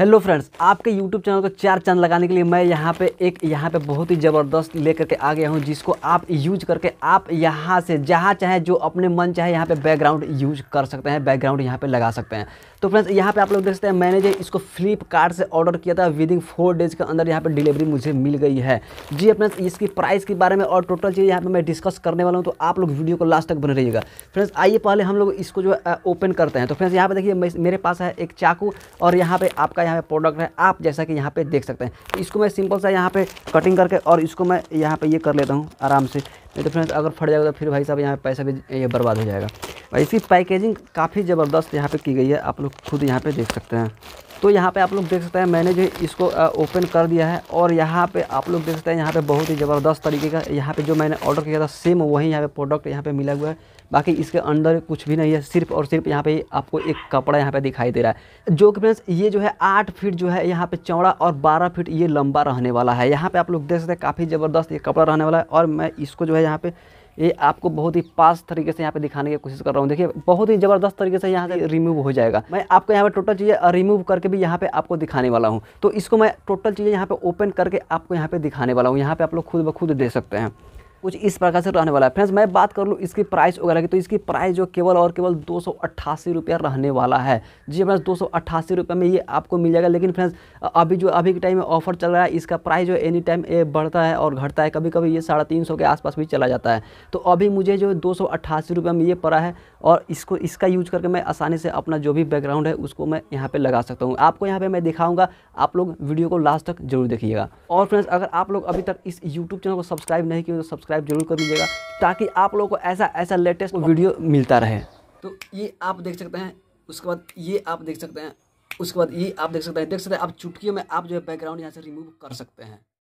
hello friends आपके YouTube channel को चार चांद लगाने के लिए मैं यहाँ पे एक यहाँ पे बहुत ही ज़बरदस्त लेकर के आ गया हूँ जिसको आप यूज करके आप यहाँ से जहाँ चाहे जो अपने मन चाहे यहाँ पे बैकग्राउंड यूज कर सकते हैं बैकग्राउंड यहाँ पे लगा सकते हैं तो फ्रेंड्स यहाँ पे आप लोग देख सकते हैं मैंने जो इसको फ्लिपकार्ट से ऑर्डर किया था विद इन फोर डेज के अंदर यहाँ पर डिलीवरी मुझे मिल गई है जी फ्रेंड्स हाँ इसकी प्राइस के बारे में और टोटल चीज़ यहाँ पर मैं डिस्कस करने वाला हूँ तो आप लोग वीडियो को लास्ट तक बने रहिएगा फ्रेंड्स आइए पहले हम लोग इसको जो है ओपन करते हैं तो फ्रेंड्स यहाँ पर देखिए मेरे पास है एक चाकू और यहाँ पर आपका यहाँ पे प्रोडक्ट है आप जैसा कि यहाँ पे देख सकते हैं इसको मैं सिंपल सा यहाँ पे कटिंग करके और इसको मैं यहाँ पे ये कर लेता हूँ आराम से नहीं तो फ्रेंड्स अगर फट जाएगा तो फिर भाई साहब यहाँ पे पैसा भी ये बर्बाद हो जाएगा और इसकी पैकेजिंग काफ़ी ज़बरदस्त यहाँ पर की गई है आप लोग खुद यहाँ पर देख सकते हैं तो यहाँ पे आप लोग देख सकते हैं मैंने जो इसको ओपन कर दिया है और यहाँ पे आप लोग देख सकते हैं यहाँ पे बहुत ही ज़बरदस्त तरीके का यहाँ पे जो मैंने ऑर्डर किया था सेम वही यहाँ पे प्रोडक्ट यहाँ पे मिला हुआ है बाकी इसके अंदर कुछ भी नहीं है सिर्फ और सिर्फ यहाँ पे आपको एक कपड़ा यहाँ पे दिखाई दे रहा है जो कि फ्रेंड्स ये जो है आठ फीट जो है यहाँ पे चौड़ा और बारह फीट ये लंबा रहने वाला है यहाँ पे आप लोग देख सकते हैं काफ़ी ज़बरदस्त ये कपड़ा रहने वाला है और मैं इसको जो है यहाँ पे ये आपको बहुत ही पास तरीके से यहाँ पे दिखाने की कोशिश कर रहा हूँ देखिए बहुत ही ज़बरदस्त तरीके से यहाँ से रिमूव हो जाएगा मैं आपको यहाँ पे टोटल चीज़ें रिमूव करके भी यहाँ पे आपको दिखाने वाला हूँ तो इसको मैं टोटल चीज़ें यहाँ पे ओपन करके आपको यहाँ पे दिखाने वाला हूँ यहाँ पे आप लोग खुद ब खुद दे सकते हैं कुछ इस प्रकार से रहने वाला है फ्रेंड्स मैं बात कर लूँ इसकी प्राइस वगैरह की तो इसकी प्राइस जो केवल और केवल दो सौ रहने वाला है जी फ्रेंड्स दो सौ रुपये में ये आपको मिल जाएगा लेकिन फ्रेंड्स अभी जो अभी के टाइम में ऑफर चल रहा है इसका प्राइस जो एनी टाइम ये बढ़ता है और घटता है कभी कभी ये साढ़े तीन सौ के आसपास भी चला जाता है तो अभी मुझे जो दो सौ रुपये में ये पड़ा है और इसको इसका यूज करके मैं आसानी से अपना जो भी बैकग्राउंड है उसको मैं यहाँ पर लगा सकता हूँ आपको यहाँ पर मैं दिखाऊँगा आप लोग वीडियो को लास्ट तक जरूर देखिएगा और फ्रेंड्स अगर आप लोग अभी तक इस यूट्यूब चैनल को सब्सक्राइब नहीं किए तो सब्सक्राइब सब्सक्राइब जरूर कर दीजिएगा ताकि आप लोगों को ऐसा ऐसा लेटेस्ट तो वीडियो मिलता रहे तो ये आप देख सकते हैं उसके बाद ये आप देख सकते हैं उसके बाद ये आप देख सकते हैं देख सकते हैं आप चुटकियों में आप जो है बैकग्राउंड यहाँ से रिमूव कर सकते हैं